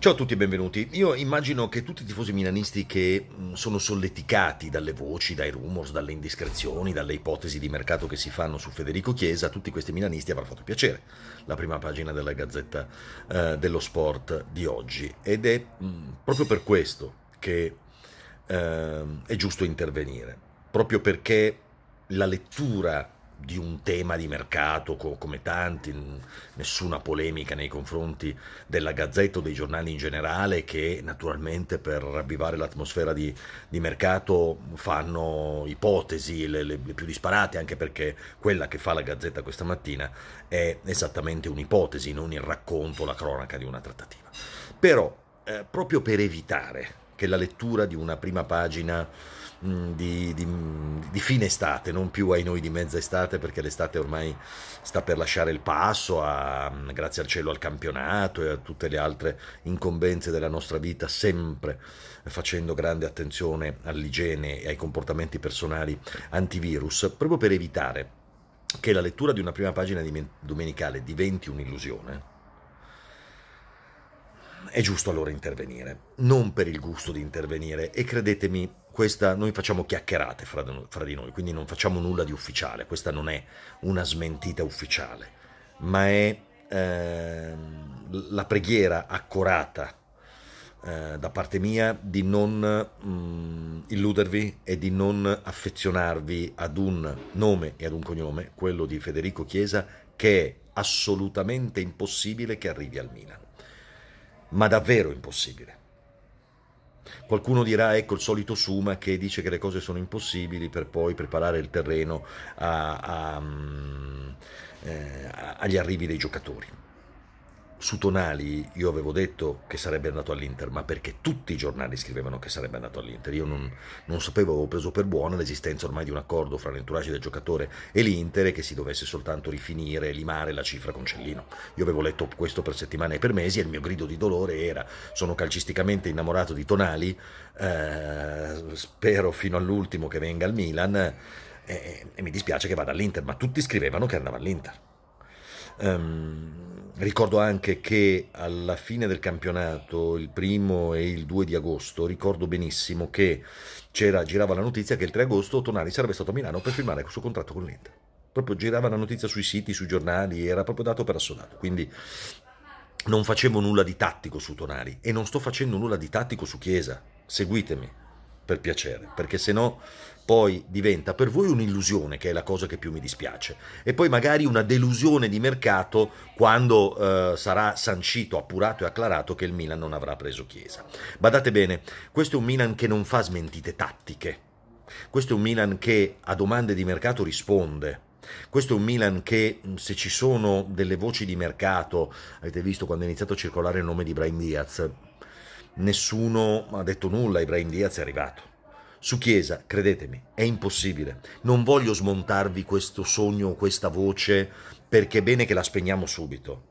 Ciao a tutti e benvenuti. Io immagino che tutti i tifosi milanisti che mm, sono solleticati dalle voci, dai rumors, dalle indiscrezioni, dalle ipotesi di mercato che si fanno su Federico Chiesa, tutti questi milanisti avrà fatto piacere la prima pagina della Gazzetta eh, dello Sport di oggi. Ed è mh, mm, proprio per questo che eh, è giusto intervenire, proprio perché la lettura di un tema di mercato co- come tanti, nessuna polemica nei confronti della Gazzetta o dei giornali in generale che naturalmente per ravvivare l'atmosfera di, di mercato fanno ipotesi le, le, le, più disparate, anche perché quella che fa la Gazzetta questa mattina è esattamente un'ipotesi, non il racconto, la cronaca di una trattativa. Però eh, proprio per evitare che la lettura di una prima pagina di, di, di, fine estate, non più ai noi di mezza estate perché l'estate ormai sta per lasciare il passo, a, grazie al cielo al campionato e a tutte le altre incombenze della nostra vita, sempre facendo grande attenzione all'igiene e ai comportamenti personali antivirus, proprio per evitare che la lettura di una prima pagina domenicale diventi un'illusione è giusto allora intervenire, non per il gusto di intervenire e credetemi, questa noi facciamo chiacchierate fra, fra di noi, quindi non facciamo nulla di ufficiale, questa non è una smentita ufficiale, ma è eh, la preghiera accurata eh, da parte mia di non mh, mm, illudervi e di non affezionarvi ad un nome e ad un cognome, quello di Federico Chiesa, che è assolutamente impossibile che arrivi al Milan ma davvero impossibile. Qualcuno dirà, ecco il solito Suma che dice che le cose sono impossibili per poi preparare il terreno a, a, mm, eh, agli arrivi dei giocatori. Su Tonali io avevo detto che sarebbe andato all'Inter, ma perché tutti i giornali scrivevano che sarebbe andato all'Inter. Io non, non sapevo, avevo preso per buona l'esistenza ormai di un accordo fra l'entourage del giocatore e l'Inter e che si dovesse soltanto rifinire, limare la cifra con Cellino. Io avevo letto questo per settimane e per mesi e il mio grido di dolore era sono calcisticamente innamorato di Tonali, eh, spero fino all'ultimo che venga al Milan eh, e mi dispiace che vada all'Inter, ma tutti scrivevano che andava all'Inter. Um, ricordo anche che alla fine del campionato, il primo e il 2 di agosto, ricordo benissimo che girava la notizia che il 3 agosto Tonali sarebbe stato a Milano per firmare il suo contratto con l'Inter. Proprio girava la notizia sui siti, sui giornali, era proprio dato per assodato. Quindi non facevo nulla di tattico su Tonali e non sto facendo nulla di tattico su Chiesa. Seguitemi, per piacere, perché se no poi diventa per voi un'illusione, che è la cosa che più mi dispiace, e poi magari una delusione di mercato quando eh, sarà sancito, appurato e acclarato che il Milan non avrà preso Chiesa. Badate bene, questo è un Milan che non fa smentite tattiche, questo è un Milan che a domande di mercato risponde, questo è un Milan che se ci sono delle voci di mercato, avete visto quando è iniziato a circolare il nome di Brian Diaz, nessuno ha detto nulla, Ibrahim Diaz è arrivato. Su Chiesa, credetemi, è impossibile. Non voglio smontarvi questo sogno, questa voce, perché è bene che la spegniamo subito.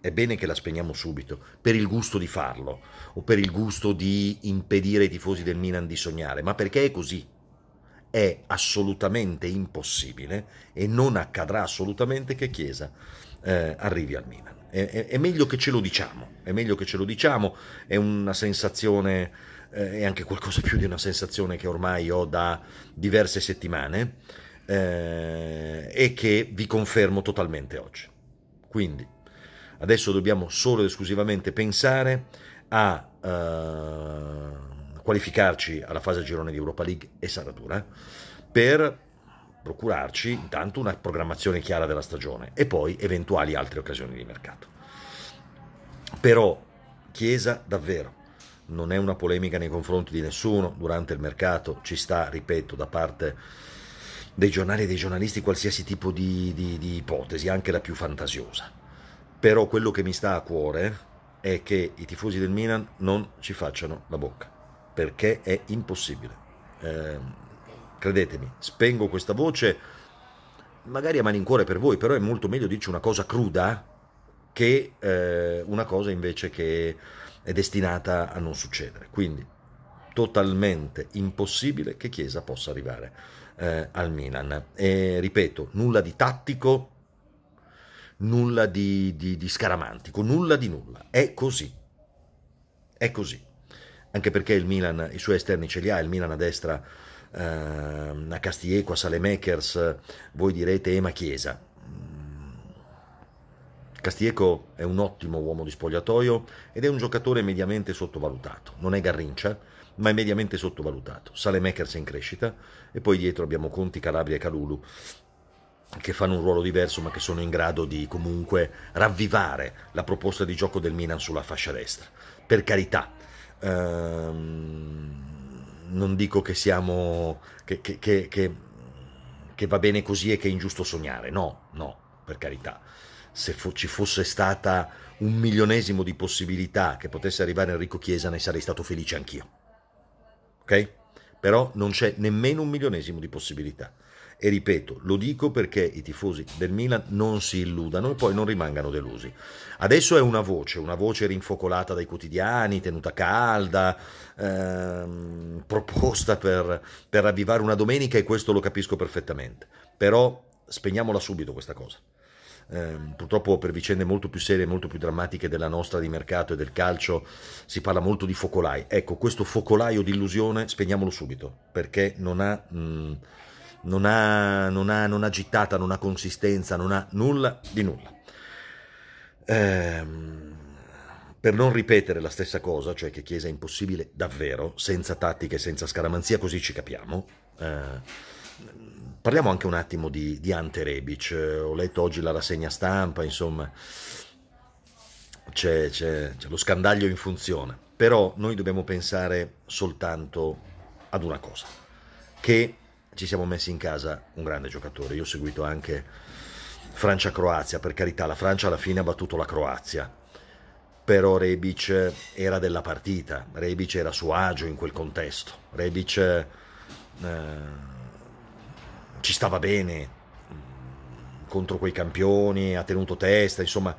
È bene che la spegniamo subito, per il gusto di farlo, o per il gusto di impedire ai tifosi del Milan di sognare, ma perché è così. È assolutamente impossibile e non accadrà assolutamente che Chiesa eh, arrivi al Milan è, è, è, meglio che ce lo diciamo, è meglio che ce lo diciamo, è una sensazione, eh, è anche qualcosa più di una sensazione che ormai ho da diverse settimane eh, e che vi confermo totalmente oggi. Quindi adesso dobbiamo solo ed esclusivamente pensare a eh, qualificarci alla fase girone di Europa League e sarà dura per procurarci intanto una programmazione chiara della stagione e poi eventuali altre occasioni di mercato. Però Chiesa davvero non è una polemica nei confronti di nessuno durante il mercato, ci sta, ripeto, da parte dei giornali e dei giornalisti qualsiasi tipo di, di, di ipotesi, anche la più fantasiosa. Però quello che mi sta a cuore è che i tifosi del Milan non ci facciano la bocca, perché è impossibile. Eh, Credetemi, spengo questa voce magari a malincuore per voi, però è molto meglio dirci una cosa cruda che eh, una cosa invece che è destinata a non succedere. Quindi totalmente impossibile che Chiesa possa arrivare eh, al Milan. E, ripeto, nulla di tattico, nulla di, di, di scaramantico, nulla di nulla. È così. È così. Anche perché il Milan, i suoi esterni ce li ha, il Milan a destra Ehm, a Castieco, a Salemakers, voi direte Ema eh, Chiesa. Mm. Castieco è un ottimo uomo di spogliatoio ed è un giocatore mediamente sottovalutato, non è garrincia, ma è mediamente sottovalutato. Salemakers è in crescita e poi dietro abbiamo Conti, Calabria e Calulu che fanno un ruolo diverso ma che sono in grado di comunque ravvivare la proposta di gioco del Milan sulla fascia destra. Per carità. Ehm non dico che siamo che, che, che, che, va bene così e che è ingiusto sognare, no, no, per carità. Se fo ci fosse stata un milionesimo di possibilità che potesse arrivare Enrico Chiesa, ne sarei stato felice anch'io. Ok? Però non c'è nemmeno un milionesimo di possibilità. E ripeto, lo dico perché i tifosi del Milan non si illudano e poi non rimangano delusi. Adesso è una voce, una voce rinfocolata dai quotidiani, tenuta calda, ehm, proposta per, per avvivare una domenica e questo lo capisco perfettamente. Però spegniamola subito questa cosa. Eh, purtroppo per vicende molto più serie, molto più drammatiche della nostra di mercato e del calcio si parla molto di focolai. Ecco, questo focolaio di illusione spegniamolo subito, perché non ha... Mh, mm, non ha, non ha, non ha gittata, non ha consistenza, non ha nulla di nulla. Ehm, per non ripetere la stessa cosa, cioè che Chiesa è impossibile davvero, senza tattiche, senza scaramanzia, così ci capiamo. Eh, parliamo anche un attimo di, di Ante Rebic. Ho letto oggi la rassegna stampa, insomma, c'è, c'è, c'è lo scandaglio in funzione. Però noi dobbiamo pensare soltanto ad una cosa, che ci siamo messi in casa un grande giocatore. Io ho seguito anche Francia-Croazia, per carità, la Francia alla fine ha battuto la Croazia, però Rebic era della partita, Rebic era a suo agio in quel contesto, Rebic eh, ci stava bene mm, contro quei campioni, ha tenuto testa, insomma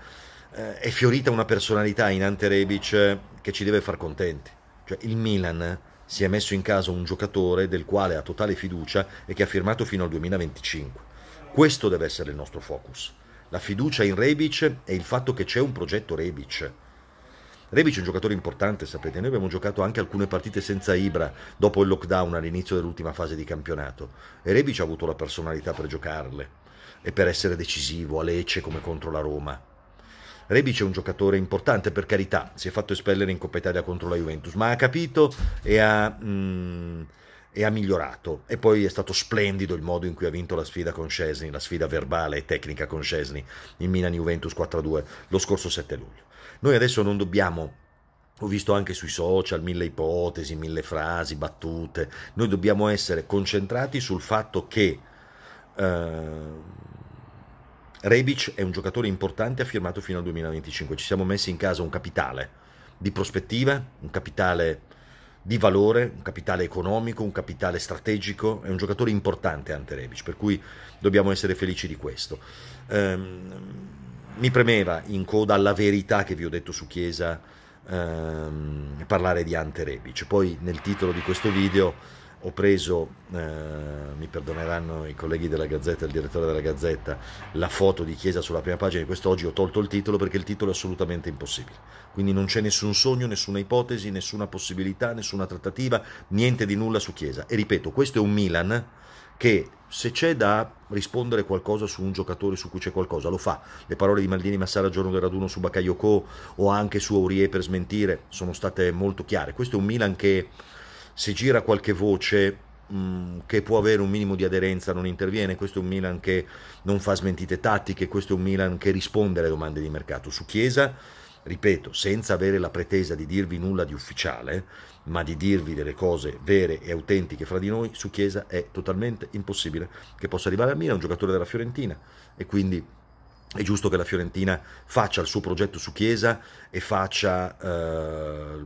eh, è fiorita una personalità in Ante Rebic che ci deve far contenti. Cioè, il Milan si è messo in casa un giocatore del quale ha totale fiducia e che ha firmato fino al 2025. Questo deve essere il nostro focus. La fiducia in Rebic e il fatto che c'è un progetto Rebic. Rebic è un giocatore importante, sapete, noi abbiamo giocato anche alcune partite senza Ibra dopo il lockdown all'inizio dell'ultima fase di campionato e Rebic ha avuto la personalità per giocarle e per essere decisivo a Lecce come contro la Roma. Rebic è un giocatore importante per carità, si è fatto espellere in Coppa Italia contro la Juventus, ma ha capito e ha, mm, e ha migliorato. E poi è stato splendido il modo in cui ha vinto la sfida con Scesni, la sfida verbale e tecnica con Scesni in Milan-Juventus 4-2 lo scorso 7 luglio. Noi adesso non dobbiamo ho visto anche sui social mille ipotesi, mille frasi, battute. Noi dobbiamo essere concentrati sul fatto che eh, Rebic è un giocatore importante, ha firmato fino al 2025. Ci siamo messi in casa un capitale di prospettive, un capitale di valore, un capitale economico, un capitale strategico, è un giocatore importante Ante Rebic, per cui dobbiamo essere felici di questo. Ehm, mi premeva, in coda alla verità che vi ho detto su Chiesa, ehm, parlare di Ante Rebic. Poi nel titolo di questo video ho preso, eh, mi perdoneranno i colleghi della Gazzetta, il direttore della Gazzetta, la foto di Chiesa sulla prima pagina di quest'oggi, ho tolto il titolo perché il titolo è assolutamente impossibile. Quindi non c'è nessun sogno, nessuna ipotesi, nessuna possibilità, nessuna trattativa, niente di nulla su Chiesa. E ripeto, questo è un Milan che se c'è da rispondere qualcosa su un giocatore su cui c'è qualcosa lo fa. Le parole di Maldini Massara giorno del raduno su Bakayoko o anche su Aurier per smentire sono state molto chiare. Questo è un Milan che se gira qualche voce mm, che può avere un minimo di aderenza non interviene, questo è un Milan che non fa smentite tattiche, questo è un Milan che risponde alle domande di mercato. Su Chiesa, ripeto, senza avere la pretesa di dirvi nulla di ufficiale, ma di dirvi delle cose vere e autentiche fra di noi, su Chiesa è totalmente impossibile che possa arrivare a Milan, un giocatore della Fiorentina e quindi è giusto che la Fiorentina faccia il suo progetto su Chiesa e faccia eh,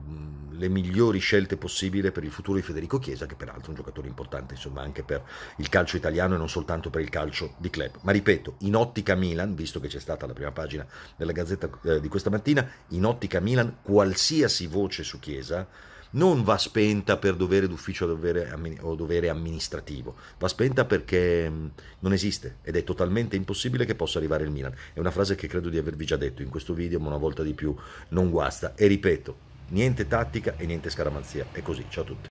le migliori scelte possibili per il futuro di Federico Chiesa, che peraltro è un giocatore importante insomma, anche per il calcio italiano e non soltanto per il calcio di club. Ma ripeto, in ottica Milan, visto che c'è stata la prima pagina della Gazzetta eh, di questa mattina, in ottica Milan qualsiasi voce su Chiesa non va spenta per dovere d'ufficio dovere, o dovere amministrativo, va spenta perché mm, non esiste ed è totalmente impossibile che possa arrivare il Milan. È una frase che credo di avervi già detto in questo video, ma una volta di più non guasta. E ripeto, niente tattica e niente scaramanzia. È così, ciao a tutti.